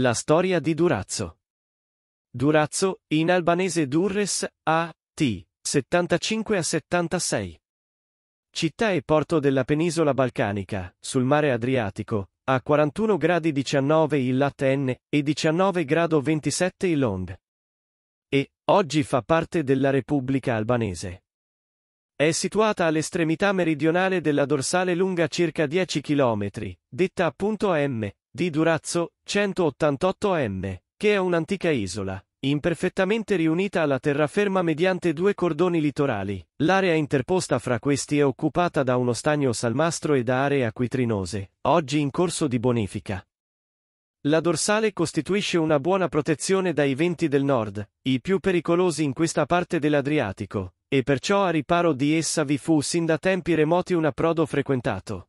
La storia di Durazzo. Durazzo, in albanese Durres, a. t. 75 a 76. Città e porto della penisola balcanica, sul mare Adriatico, a 41 gradi 19 il n e 19 grado 27 il long. E, oggi fa parte della Repubblica Albanese. È situata all'estremità meridionale della dorsale lunga circa 10 km, detta appunto M, di Durazzo, 188M, che è un'antica isola, imperfettamente riunita alla terraferma mediante due cordoni litorali. L'area interposta fra questi è occupata da uno stagno salmastro e da aree acquitrinose, oggi in corso di bonifica. La dorsale costituisce una buona protezione dai venti del nord, i più pericolosi in questa parte dell'Adriatico, e perciò a riparo di essa vi fu sin da tempi remoti un approdo frequentato.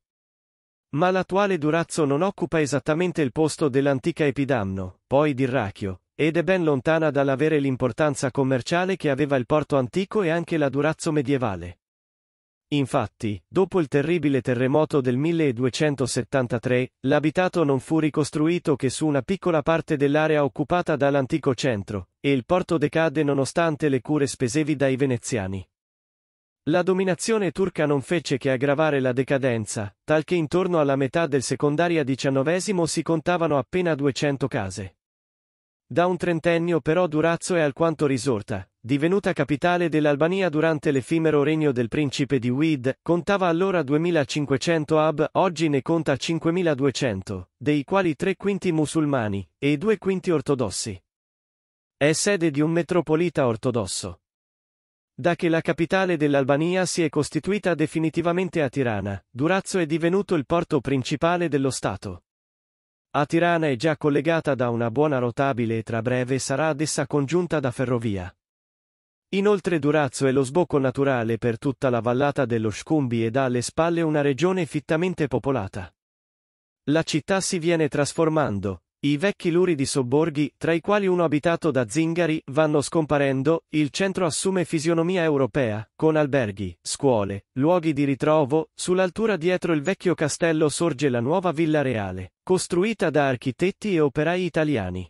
Ma l'attuale Durazzo non occupa esattamente il posto dell'antica Epidamno, poi d'Irrachio, ed è ben lontana dall'avere l'importanza commerciale che aveva il porto antico e anche la Durazzo medievale. Infatti, dopo il terribile terremoto del 1273, l'abitato non fu ricostruito che su una piccola parte dell'area occupata dall'antico centro, e il porto decadde nonostante le cure spesevi dai veneziani. La dominazione turca non fece che aggravare la decadenza, talché intorno alla metà del secondaria XIX si contavano appena 200 case. Da un trentennio però Durazzo è alquanto risorta, divenuta capitale dell'Albania durante l'effimero regno del principe di Ouid, contava allora 2500 ab, oggi ne conta 5200, dei quali tre quinti musulmani e due quinti ortodossi. È sede di un metropolita ortodosso. Da che la capitale dell'Albania si è costituita definitivamente a Tirana, Durazzo è divenuto il porto principale dello Stato. A Tirana è già collegata da una buona rotabile e tra breve sarà ad essa congiunta da ferrovia. Inoltre Durazzo è lo sbocco naturale per tutta la vallata dello Shkumbi ed ha alle spalle una regione fittamente popolata. La città si viene trasformando, i vecchi luridi sobborghi, tra i quali uno abitato da zingari, vanno scomparendo, il centro assume fisionomia europea, con alberghi, scuole, luoghi di ritrovo, sull'altura dietro il vecchio castello sorge la nuova Villa Reale, costruita da architetti e operai italiani.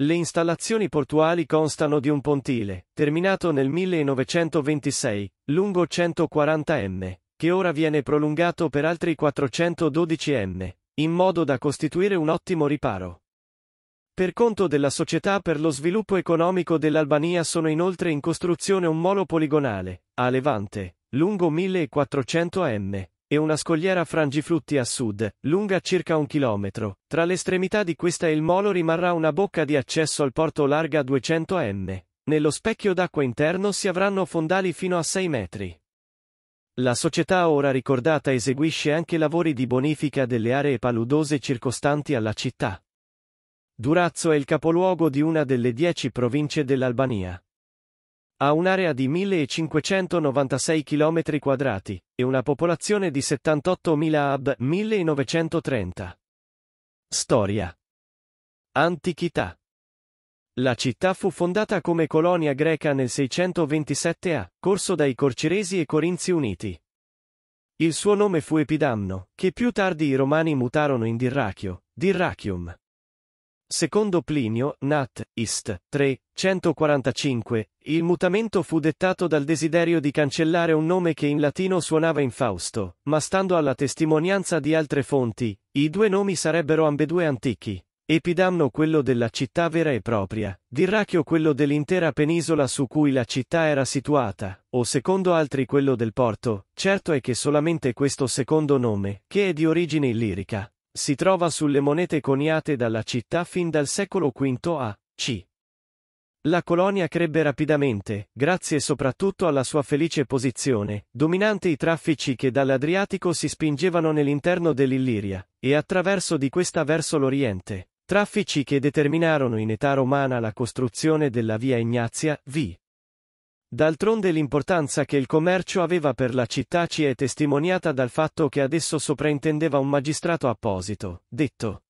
Le installazioni portuali constano di un pontile, terminato nel 1926, lungo 140 m, che ora viene prolungato per altri 412 m, in modo da costituire un ottimo riparo. Per conto della Società per lo sviluppo economico dell'Albania sono inoltre in costruzione un molo poligonale, a Levante, lungo 1400 m, e una scogliera frangiflutti a sud, lunga circa un chilometro. Tra l'estremità di questa e il molo rimarrà una bocca di accesso al porto larga 200 m. Nello specchio d'acqua interno si avranno fondali fino a 6 metri. La società ora ricordata eseguisce anche lavori di bonifica delle aree paludose circostanti alla città. Durazzo è il capoluogo di una delle dieci province dell'Albania. Ha un'area di 1596 km2 e una popolazione di 78.000 ab 1930. Storia. Antichità. La città fu fondata come colonia greca nel 627 a, corso dai Corciresi e Corinzi uniti. Il suo nome fu Epidamno, che più tardi i romani mutarono in Dirrachio, Dirrachium. Secondo Plinio, Nat. Ist. 3. 145, il mutamento fu dettato dal desiderio di cancellare un nome che in latino suonava infausto, ma stando alla testimonianza di altre fonti, i due nomi sarebbero ambedue antichi. Epidamno quello della città vera e propria, Dirrachio quello dell'intera penisola su cui la città era situata, o secondo altri quello del porto, certo è che solamente questo secondo nome, che è di origine illirica, si trova sulle monete coniate dalla città fin dal secolo V a. c. La colonia crebbe rapidamente, grazie soprattutto alla sua felice posizione, dominante i traffici che dall'Adriatico si spingevano nell'interno dell'Illiria, e attraverso di questa verso l'Oriente. Traffici che determinarono in età romana la costruzione della via Ignazia, v. D'altronde l'importanza che il commercio aveva per la città ci è testimoniata dal fatto che ad esso sopraintendeva un magistrato apposito, detto.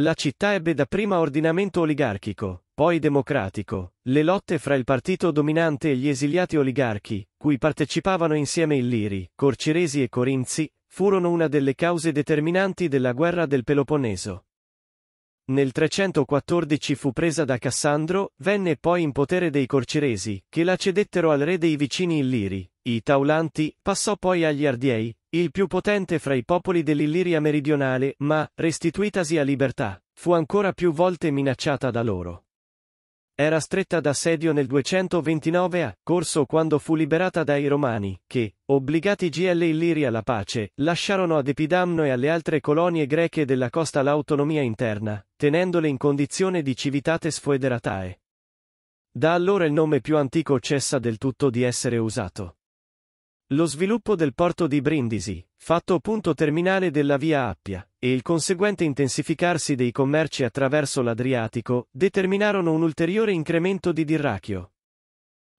La città ebbe dapprima ordinamento oligarchico, poi democratico, le lotte fra il partito dominante e gli esiliati oligarchi, cui partecipavano insieme i Liri, corciresi e corinzi, furono una delle cause determinanti della guerra del Peloponneso. Nel 314 fu presa da Cassandro, venne poi in potere dei Corciresi, che la cedettero al re dei vicini Illiri, i Taulanti, passò poi agli Ardiei, il più potente fra i popoli dell'Illiria meridionale, ma, restituitasi a libertà, fu ancora più volte minacciata da loro. Era stretta d'assedio nel 229 a corso quando fu liberata dai Romani, che, obbligati GL Illiri alla pace, lasciarono ad Epidamno e alle altre colonie greche della costa l'autonomia interna, tenendole in condizione di civitate sfoederatae. Da allora il nome più antico cessa del tutto di essere usato. Lo sviluppo del porto di Brindisi, fatto punto terminale della via Appia, e il conseguente intensificarsi dei commerci attraverso l'Adriatico, determinarono un ulteriore incremento di dirrachio.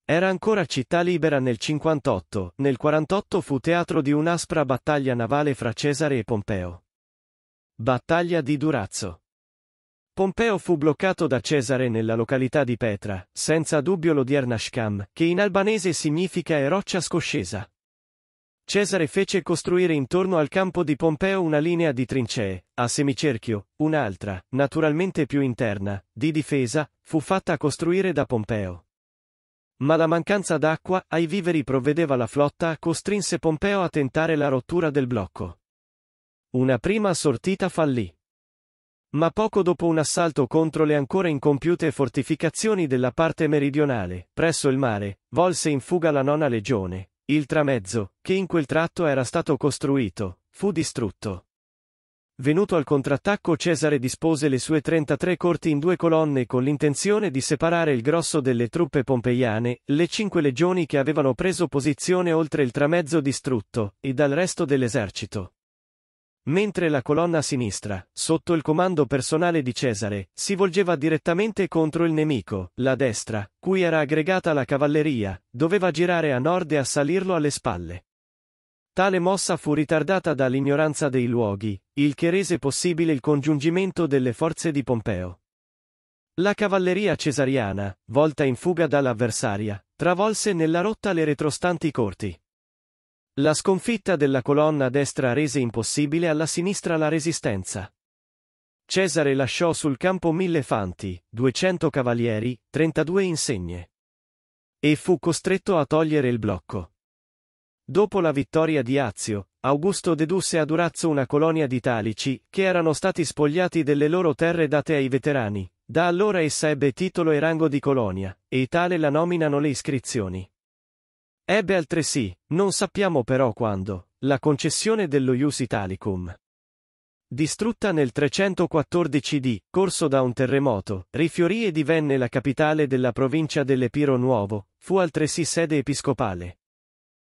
Era ancora città libera nel 58, nel 48 fu teatro di un'aspra battaglia navale fra Cesare e Pompeo. Battaglia di Durazzo. Pompeo fu bloccato da Cesare nella località di Petra, senza dubbio l'odierna Shkam, che in albanese significa e roccia scoscesa. Cesare fece costruire intorno al campo di Pompeo una linea di trincee, a semicerchio, un'altra, naturalmente più interna, di difesa, fu fatta costruire da Pompeo. Ma la mancanza d'acqua ai viveri provvedeva la flotta costrinse Pompeo a tentare la rottura del blocco. Una prima sortita fallì. Ma poco dopo un assalto contro le ancora incompiute fortificazioni della parte meridionale, presso il mare, volse in fuga la nona legione, il tramezzo, che in quel tratto era stato costruito, fu distrutto. Venuto al contrattacco Cesare dispose le sue 33 corti in due colonne con l'intenzione di separare il grosso delle truppe pompeiane, le cinque legioni che avevano preso posizione oltre il tramezzo distrutto, e dal resto dell'esercito mentre la colonna a sinistra, sotto il comando personale di Cesare, si volgeva direttamente contro il nemico, la destra, cui era aggregata la cavalleria, doveva girare a nord e assalirlo alle spalle. Tale mossa fu ritardata dall'ignoranza dei luoghi, il che rese possibile il congiungimento delle forze di Pompeo. La cavalleria cesariana, volta in fuga dall'avversaria, travolse nella rotta le retrostanti corti. La sconfitta della colonna destra rese impossibile alla sinistra la resistenza. Cesare lasciò sul campo mille fanti, 200 cavalieri, 32 insegne. E fu costretto a togliere il blocco. Dopo la vittoria di Azio, Augusto dedusse ad Durazzo una colonia di talici, che erano stati spogliati delle loro terre date ai veterani, da allora essa ebbe titolo e rango di colonia, e tale la nominano le iscrizioni. Ebbe altresì, non sappiamo però quando, la concessione dello Ius Italicum. Distrutta nel 314 d, corso da un terremoto, rifiorì e divenne la capitale della provincia dell'Epiro Nuovo, fu altresì sede episcopale.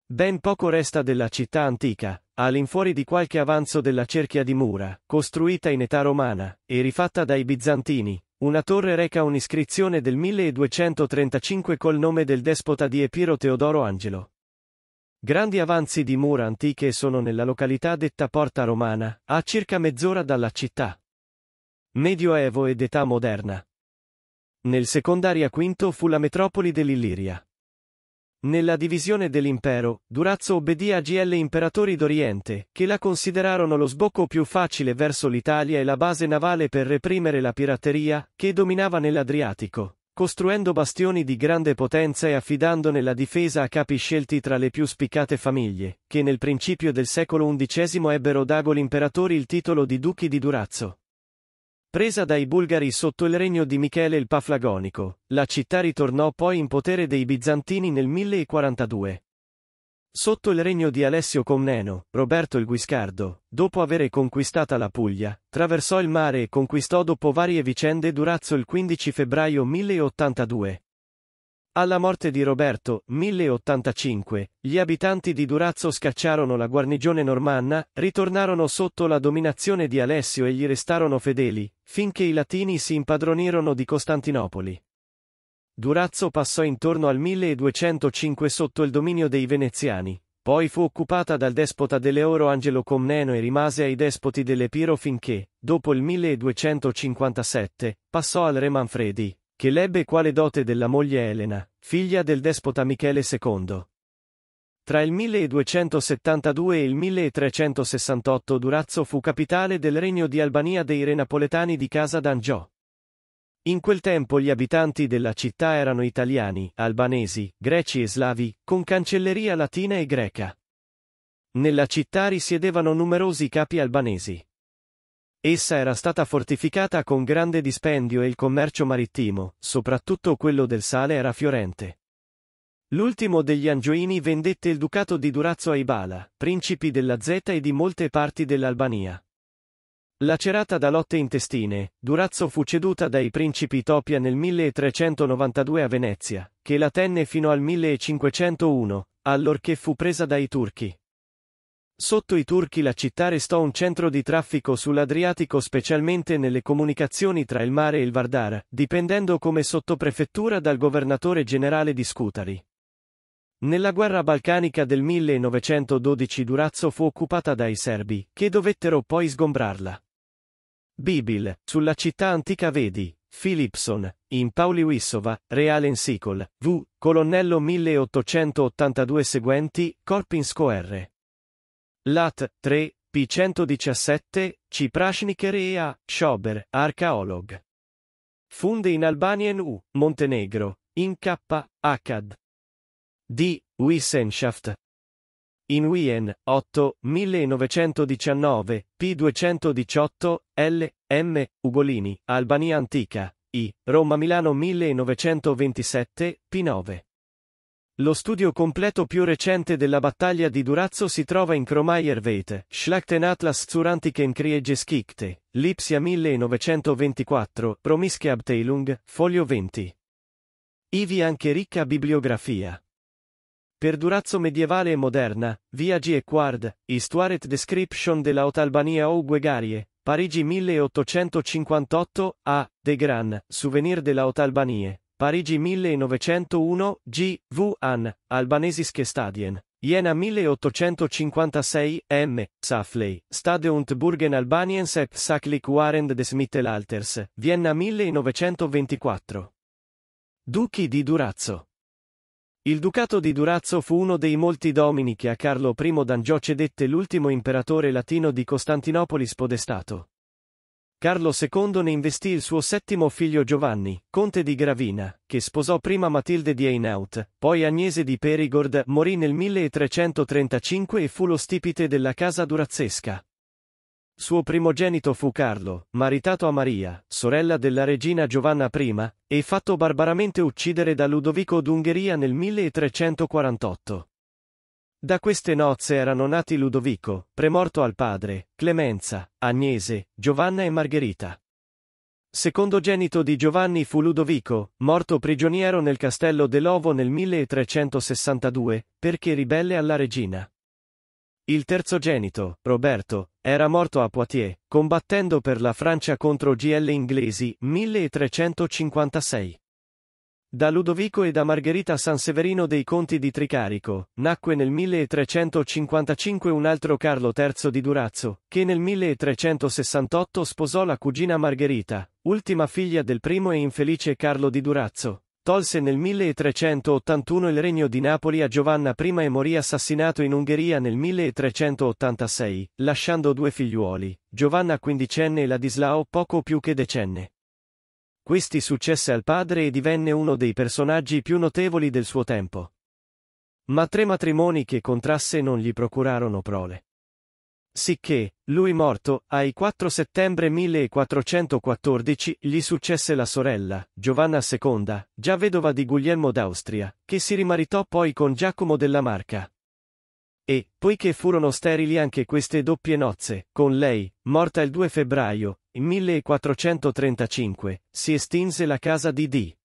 Ben poco resta della città antica, all'infuori di qualche avanzo della cerchia di mura, costruita in età romana, e rifatta dai bizantini, una torre reca un'iscrizione del 1235 col nome del despota di Epiro Teodoro Angelo. Grandi avanzi di mura antiche sono nella località detta Porta Romana, a circa mezz'ora dalla città. Medioevo ed età moderna. Nel secondaria V fu la metropoli dell'Illiria. Nella divisione dell'impero, Durazzo obbedì a GL imperatori d'Oriente, che la considerarono lo sbocco più facile verso l'Italia e la base navale per reprimere la pirateria, che dominava nell'Adriatico, costruendo bastioni di grande potenza e affidandone la difesa a capi scelti tra le più spiccate famiglie, che nel principio del secolo XI ebbero dago gli imperatori il titolo di duchi di Durazzo. Presa dai bulgari sotto il regno di Michele il Paflagonico, la città ritornò poi in potere dei bizantini nel 1042. Sotto il regno di Alessio Comneno, Roberto il Guiscardo, dopo avere conquistata la Puglia, traversò il mare e conquistò dopo varie vicende Durazzo il 15 febbraio 1082. Alla morte di Roberto, 1085, gli abitanti di Durazzo scacciarono la guarnigione normanna, ritornarono sotto la dominazione di Alessio e gli restarono fedeli, finché i latini si impadronirono di Costantinopoli. Durazzo passò intorno al 1205 sotto il dominio dei veneziani, poi fu occupata dal despota dell'Euro Angelo Comneno e rimase ai despoti dell'Epiro finché, dopo il 1257, passò al re Manfredi, che l'ebbe quale dote della moglie Elena, figlia del despota Michele II. Tra il 1272 e il 1368 Durazzo fu capitale del regno di Albania dei re napoletani di Casa d'Angiò. In quel tempo gli abitanti della città erano italiani, albanesi, greci e slavi, con cancelleria latina e greca. Nella città risiedevano numerosi capi albanesi. Essa era stata fortificata con grande dispendio e il commercio marittimo, soprattutto quello del sale era fiorente. L'ultimo degli Angioini vendette il ducato di Durazzo ai Bala, principi della Zeta e di molte parti dell'Albania. Lacerata da lotte intestine, Durazzo fu ceduta dai principi Topia nel 1392 a Venezia, che la tenne fino al 1501, allorché fu presa dai turchi. Sotto i turchi la città restò un centro di traffico sull'Adriatico specialmente nelle comunicazioni tra il mare e il Vardar, dipendendo come sottoprefettura dal governatore generale di Scutari. Nella guerra balcanica del 1912 Durazzo fu occupata dai serbi, che dovettero poi sgombrarla. Bibil, sulla città antica Vedi, Philipson, in Pauli Wissova, Reale Ensicol, V, colonnello 1882 seguenti, Corpinsko R. Lat. 3, p. 117, C. Prashniker e A. Schober, archeolog. Funde in Albanien u, Montenegro, in K, Akkad. D. Wissenschaft. In Wien, 8, 1919, p. 218, L. M. Ugolini, Albania Antica, I. Roma-Milano 1927, p. 9. Lo studio completo più recente della battaglia di Durazzo si trova in Kromayer-Vete, Atlas zur antiken Kriegeschichte, Lipsia 1924, Abteilung, foglio 20. Ivi anche ricca bibliografia. Per Durazzo medievale e moderna, via G. Quard, Istuaret Description de della Otalbania ou Guegarie, Parigi 1858, a, De Gran, Souvenir de della Otalbanie, Parigi 1901, G. V. An, Albanesische Stadien. Jena 1856, M. Safley, Stadeunt Burgen Albaniens et Sacklikuarend des Mittelalters, Vienna 1924. Duchi di Durazzo. Il ducato di Durazzo fu uno dei molti domini che a Carlo I d'Angio cedette l'ultimo imperatore latino di Costantinopoli spodestato. Carlo II ne investì il suo settimo figlio Giovanni, conte di Gravina, che sposò prima Matilde di Einaut, poi Agnese di Perigord, morì nel 1335 e fu lo stipite della casa durazzesca. Suo primogenito fu Carlo, maritato a Maria, sorella della regina Giovanna I, e fatto barbaramente uccidere da Ludovico d'Ungheria nel 1348. Da queste nozze erano nati Ludovico, premorto al padre, Clemenza, Agnese, Giovanna e Margherita. Secondogenito di Giovanni fu Ludovico, morto prigioniero nel castello dell'Ovo nel 1362, perché ribelle alla regina. Il terzogenito, Roberto, era morto a Poitiers, combattendo per la Francia contro GL inglesi 1356. Da Ludovico e da Margherita Sanseverino dei Conti di Tricarico, nacque nel 1355 un altro Carlo III di Durazzo, che nel 1368 sposò la cugina Margherita, ultima figlia del primo e infelice Carlo di Durazzo. Tolse nel 1381 il regno di Napoli a Giovanna I e morì assassinato in Ungheria nel 1386, lasciando due figliuoli, Giovanna quindicenne e Ladislao poco più che decenne. Questi successe al padre e divenne uno dei personaggi più notevoli del suo tempo. Ma tre matrimoni che contrasse non gli procurarono prole. Sicché, lui morto, ai 4 settembre 1414, gli successe la sorella, Giovanna II, già vedova di Guglielmo d'Austria, che si rimaritò poi con Giacomo della Marca. E, poiché furono sterili anche queste doppie nozze, con lei, morta il 2 febbraio, in 1435 si estinse la casa di D.